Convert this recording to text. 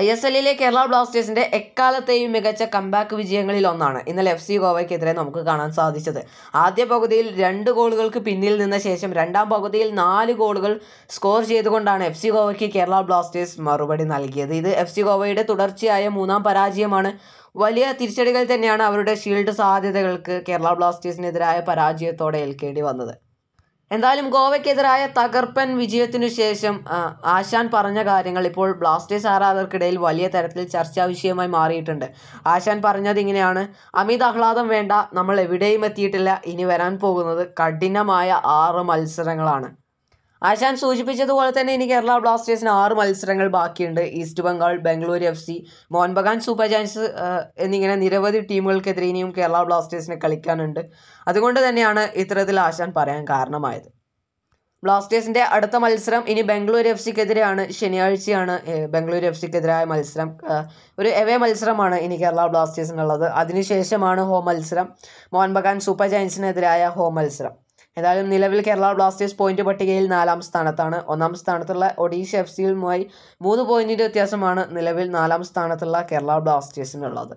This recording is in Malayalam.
ഐ എസ് എല്ലിലെ കേരള ബ്ലാസ്റ്റേഴ്സിൻ്റെ എക്കാലത്തെയും മികച്ച കംബാക്ക് വിജയങ്ങളിൽ ഒന്നാണ് ഇന്നലെ എഫ് സി ഗോവയ്ക്കെതിരെ നമുക്ക് കാണാൻ സാധിച്ചത് ആദ്യ പകുതിയിൽ രണ്ട് ഗോളുകൾക്ക് പിന്നിൽ നിന്ന ശേഷം രണ്ടാം പകുതിയിൽ നാല് ഗോളുകൾ സ്കോർ ചെയ്തുകൊണ്ടാണ് എഫ് സി ഗോവയ്ക്ക് കേരള ബ്ലാസ്റ്റേഴ്സ് മറുപടി നൽകിയത് ഇത് എഫ് സി ഗോവയുടെ തുടർച്ചയായ മൂന്നാം പരാജയമാണ് വലിയ തിരിച്ചടികൾ തന്നെയാണ് അവരുടെ ഷീൽഡ് സാധ്യതകൾക്ക് കേരള ബ്ലാസ്റ്റേഴ്സിനെതിരായ പരാജയത്തോടെ ഏൽക്കേണ്ടി വന്നത് എന്തായാലും ഗോവയ്ക്കെതിരായ തകർപ്പൻ വിജയത്തിനു ശേഷം ആശാൻ പറഞ്ഞ കാര്യങ്ങൾ ഇപ്പോൾ ബ്ലാസ്റ്റേഴ്സ് ആരാധകർക്കിടയിൽ വലിയ തരത്തിൽ ചർച്ചാ വിഷയമായി മാറിയിട്ടുണ്ട് ആശാൻ പറഞ്ഞത് ഇങ്ങനെയാണ് അമിത് ആഹ്ലാദം വേണ്ട നമ്മൾ എവിടെയും എത്തിയിട്ടില്ല ഇനി വരാൻ പോകുന്നത് കഠിനമായ ആറ് മത്സരങ്ങളാണ് ആശാൻ സൂചിപ്പിച്ചതുപോലെ തന്നെ ഇനി കേരള ബ്ലാസ്റ്റേഴ്സിന് ആറ് മത്സരങ്ങൾ ബാക്കിയുണ്ട് East Bengal Bengaluru F C Mohun Bagan super giants എന്നിങ്ങനെ നിരവധി ടീമുകൾക്കെതിരെ ഇനിയും കേരള ബ്ലാസ്റ്റേഴ്സിന് കളിക്കാനുണ്ട് അതുകൊണ്ട് തന്നെയാണ് ഇത്തരത്തിൽ ആശാൻ പറയാൻ കാരണമായത് ബ്ലാസ്റ്റേഴ്സിൻ്റെ അടുത്ത മത്സരം ഇനി ബംഗളൂരു എഫ് സിക്കെതിരെയാണ് ശനിയാഴ്ചയാണ് ബംഗളൂരു എഫ് സിക്കെതിരായ മത്സരം ഒരു എവേ മത്സരമാണ് ഇനി കേരള ബ്ലാസ്റ്റേഴ്സിനുള്ളത് അതിനുശേഷമാണ് ഹോം മത്സരം മോഹൻ ബഗാൻ സൂപ്പർ ജയൻസിനെതിരായ ഹോം മത്സരം ഏതായാലും നിലവിൽ കേരള ബ്ലാസ്റ്റേഴ്സ് പോയിന്റ് പട്ടികയിൽ നാലാം സ്ഥാനത്താണ് ഒന്നാം സ്ഥാനത്തുള്ള ഒഡീഷ എഫ് സിയുമായി മൂന്ന് പോയിന്റിന്റെ വ്യത്യാസമാണ് നിലവിൽ നാലാം സ്ഥാനത്തുള്ള കേരള ബ്ലാസ്റ്റേഴ്സിനുള്ളത്